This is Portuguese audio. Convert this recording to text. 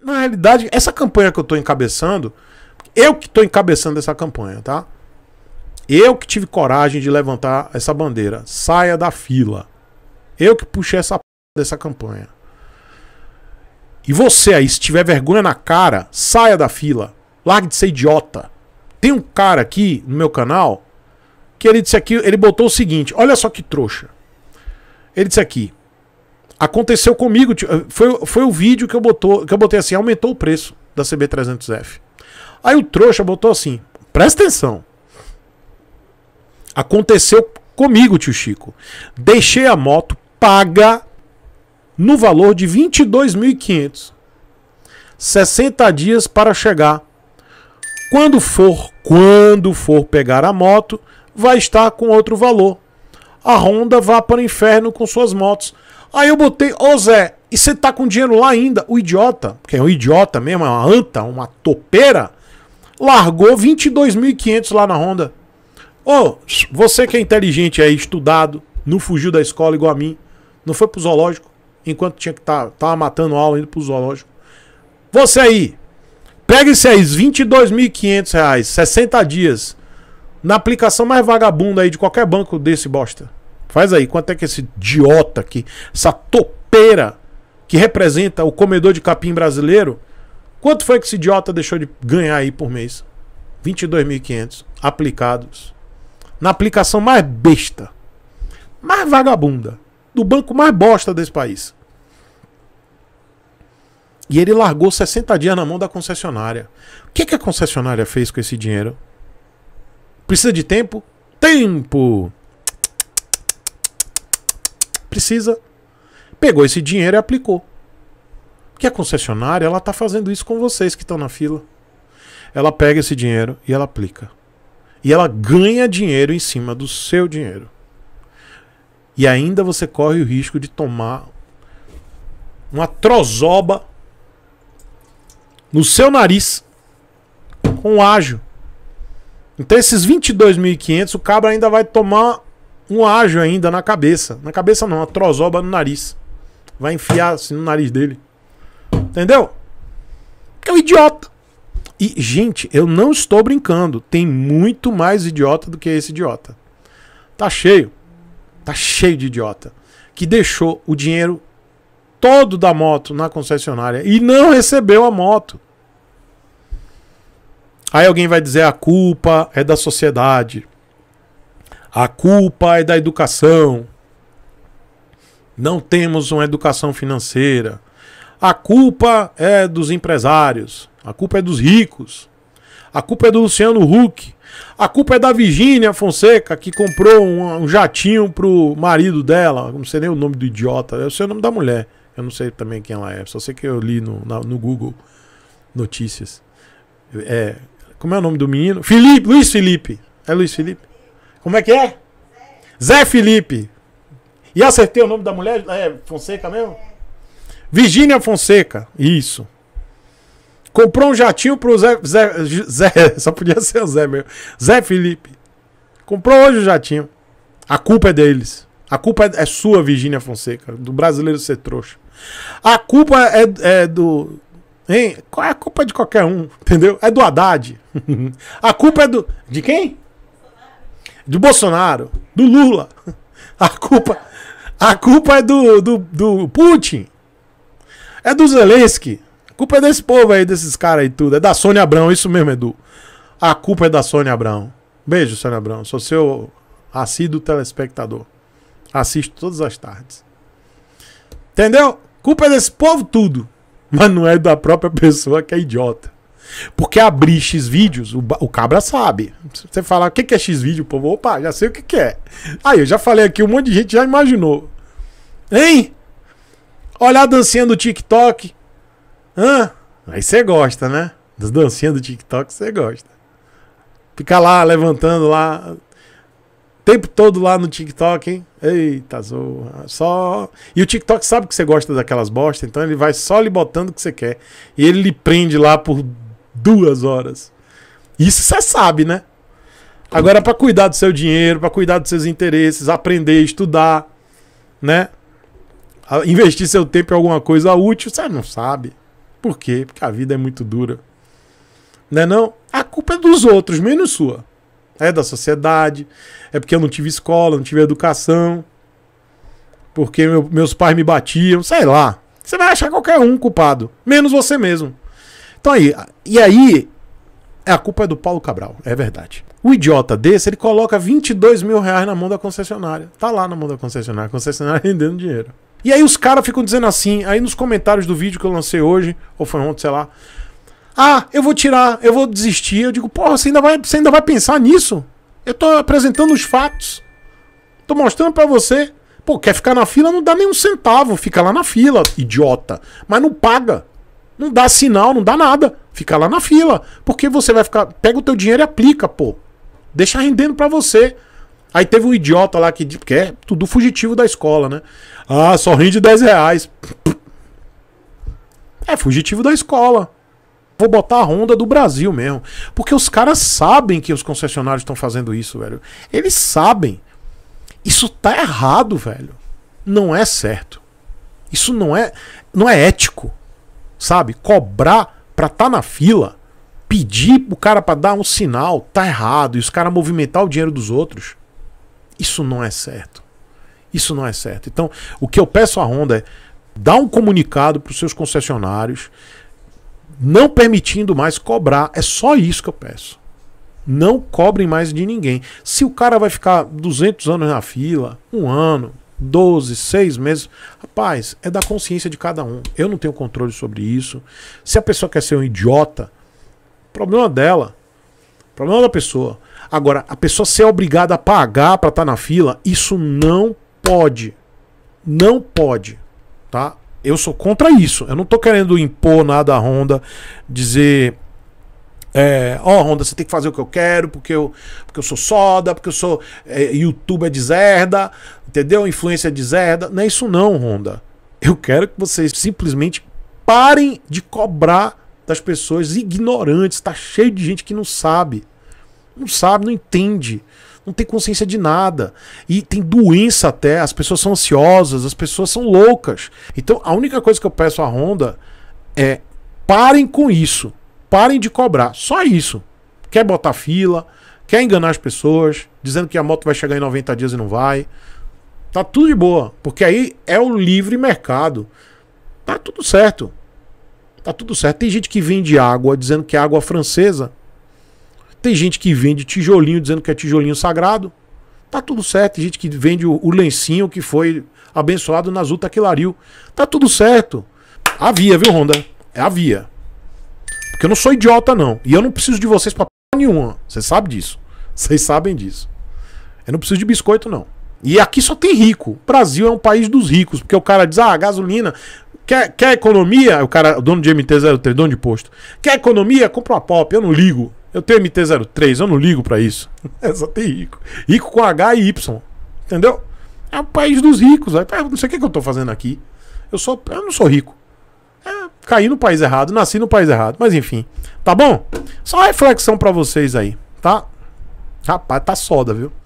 na realidade, essa campanha que eu estou encabeçando, eu que estou encabeçando essa campanha, tá? Eu que tive coragem de levantar essa bandeira. Saia da fila. Eu que puxei essa p... dessa campanha. E você aí, se tiver vergonha na cara, saia da fila. Largue de ser idiota. Tem um cara aqui no meu canal que ele disse aqui, ele botou o seguinte: olha só que trouxa. Ele disse aqui: Aconteceu comigo, foi, foi o vídeo que eu, botou, que eu botei assim, aumentou o preço da CB300F. Aí o trouxa botou assim, presta atenção. Aconteceu comigo, tio Chico. Deixei a moto paga no valor de 22.500. 60 dias para chegar. Quando for, quando for pegar a moto, vai estar com outro valor, a Honda vá para o inferno com suas motos. Aí eu botei, ô Zé, e você tá com dinheiro lá ainda? O idiota, que é um idiota mesmo, é uma anta, uma topeira, largou 22.500 lá na Honda. Ô, você que é inteligente aí, estudado, não fugiu da escola igual a mim, não foi pro zoológico, enquanto tinha que tá, tava matando aula indo pro zoológico. Você aí, pega esses 22.500 reais, 60 dias, na aplicação mais vagabunda aí de qualquer banco desse bosta. Faz aí, quanto é que esse idiota aqui, essa topeira que representa o comedor de capim brasileiro, quanto foi que esse idiota deixou de ganhar aí por mês? 22.500 aplicados na aplicação mais besta, mais vagabunda, do banco mais bosta desse país. E ele largou 60 dias na mão da concessionária. O que, que a concessionária fez com esse dinheiro? Precisa de tempo? Tempo! Precisa. Pegou esse dinheiro e aplicou. Porque a concessionária, ela tá fazendo isso com vocês que estão na fila. Ela pega esse dinheiro e ela aplica. E ela ganha dinheiro em cima do seu dinheiro. E ainda você corre o risco de tomar uma trozoba no seu nariz com ágio. Então esses 22.500, o cabra ainda vai tomar um ágio ainda na cabeça. Na cabeça não, uma trozoba no nariz. Vai enfiar assim no nariz dele. Entendeu? É um idiota. E, gente, eu não estou brincando. Tem muito mais idiota do que esse idiota. Tá cheio. Tá cheio de idiota. Que deixou o dinheiro todo da moto na concessionária e não recebeu a moto. Aí alguém vai dizer: a culpa é da sociedade, a culpa é da educação, não temos uma educação financeira, a culpa é dos empresários, a culpa é dos ricos, a culpa é do Luciano Huck, a culpa é da Virginia Fonseca, que comprou um, um jatinho pro marido dela, não sei nem o nome do idiota, eu sei o nome da mulher, eu não sei também quem ela é, só sei que eu li no, na, no Google Notícias. É, como é o nome do menino? Felipe, Luiz Felipe. É Luiz Felipe? Como é que é? Zé Felipe. E acertei o nome da mulher? É Fonseca mesmo? Virgínia Fonseca. Isso. Comprou um jatinho pro Zé, Zé, Zé. Só podia ser o Zé mesmo. Zé Felipe. Comprou hoje o jatinho. A culpa é deles. A culpa é, é sua, Virgínia Fonseca. Do brasileiro ser trouxa. A culpa é, é do Hein? Qual é a culpa de qualquer um? Entendeu? É do Haddad. a culpa é do. De quem? Do Bolsonaro. Do Lula. A culpa. A culpa é do, do, do Putin. É do Zelensky. A culpa é desse povo aí, desses caras aí tudo. É da Sônia Abrão, isso mesmo, Edu. A culpa é da Sônia Abrão. Beijo, Sônia Abrão. Sou seu assíduo telespectador. Assisto todas as tardes. Entendeu? Culpa é desse povo tudo. mas não é da própria pessoa que é idiota. Porque abrir X vídeos, o, o cabra sabe. Você fala, o que é X vídeo? povo, opa, já sei o que, é. Aí eu já falei aqui, um monte de gente já imaginou. Hein? Olhar a dancinha do TikTok. Hã? Aí você gosta, né? Das dancinhas do TikTok você gosta. Fica lá levantando lá tempo todo lá no TikTok, hein? Eita, zoa. Só. E o TikTok sabe que você gosta daquelas bostas, então ele vai só lhe botando o que você quer. E ele lhe prende lá por duas horas. Isso você sabe, né? Agora, para cuidar do seu dinheiro, para cuidar dos seus interesses, aprender, estudar, né? Investir seu tempo em alguma coisa útil, você não sabe. Por quê? Porque a vida é muito dura. Não é não? A culpa é dos outros, menos sua é da sociedade, é porque eu não tive escola, não tive educação, porque meu, meus pais me batiam, sei lá. Você vai achar qualquer um culpado, menos você mesmo. Então aí, e aí, a culpa é do Paulo Cabral, é verdade. O idiota desse, ele coloca 22 mil reais na mão da concessionária. Tá lá na mão da concessionária, a concessionária tá rendendo dinheiro. E aí os caras ficam dizendo assim, aí nos comentários do vídeo que eu lancei hoje, ou foi ontem, sei lá, ah, eu vou tirar, eu vou desistir. Eu digo, porra, você ainda vai, você ainda vai pensar nisso? Eu tô apresentando os fatos. Tô mostrando para você. Pô, quer ficar na fila, não dá nem um centavo. Fica lá na fila, idiota. Mas não paga. Não dá sinal, não dá nada. Fica lá na fila. Porque você vai ficar. Pega o teu dinheiro e aplica, pô. Deixa rendendo para você. Aí teve um idiota lá que. Porque é tudo fugitivo da escola, né? Ah, só rende 10 reais. É fugitivo da escola vou botar a Honda do Brasil mesmo. Porque os caras sabem que os concessionários estão fazendo isso, velho. Eles sabem. Isso tá errado, velho. Não é certo. Isso não é não é ético. Sabe? Cobrar pra estar tá na fila, pedir o cara para dar um sinal, tá errado. E os caras movimentar o dinheiro dos outros. Isso não é certo. Isso não é certo. Então, o que eu peço à Honda é dar um comunicado para os seus concessionários, não permitindo mais cobrar. É só isso que eu peço. Não cobrem mais de ninguém. Se o cara vai ficar 200 anos na fila, um ano, 12, seis meses, rapaz, é da consciência de cada um. Eu não tenho controle sobre isso. Se a pessoa quer ser um idiota, problema dela. Problema da pessoa. Agora, a pessoa ser obrigada a pagar para estar tá na fila, isso não pode. Não pode, tá? Eu sou contra isso. Eu não tô querendo impor nada à Honda, dizer. É, ó, oh, Honda, você tem que fazer o que eu quero, porque eu, porque eu sou soda, porque eu sou é, youtuber de zerda, entendeu? Influência de zerda. Não é isso não, Honda. Eu quero que vocês simplesmente parem de cobrar das pessoas ignorantes. Tá cheio de gente que não sabe. Não sabe, não entende. Não tem consciência de nada. E tem doença até. As pessoas são ansiosas, as pessoas são loucas. Então a única coisa que eu peço à Honda é parem com isso. Parem de cobrar. Só isso. Quer botar fila, quer enganar as pessoas, dizendo que a moto vai chegar em 90 dias e não vai. Tá tudo de boa. Porque aí é o livre mercado. Tá tudo certo. Tá tudo certo. Tem gente que vende água dizendo que é água francesa. Tem gente que vende tijolinho dizendo que é tijolinho sagrado. Tá tudo certo. Tem gente que vende o, o lencinho que foi abençoado na que lariu, Tá tudo certo. Havia, viu, Ronda? Havia. É porque eu não sou idiota, não. E eu não preciso de vocês pra p nenhuma. Você sabe disso. Vocês sabem disso. Eu não preciso de biscoito, não. E aqui só tem rico. O Brasil é um país dos ricos. Porque o cara diz, ah, gasolina. Quer, quer economia? O cara, o dono de MT-03, dono de posto. Quer economia? Compra uma pop. Eu não ligo. Eu tenho MT-03, eu não ligo para isso. É só tem rico. Rico com H e Y. Entendeu? É o país dos ricos. Véio. Não sei o que, eu tô fazendo aqui. Eu, sou, eu não sou rico. É, caí no país errado, nasci no país errado. Mas enfim. Tá bom? Só uma reflexão para vocês aí, tá? Rapaz, tá soda, viu?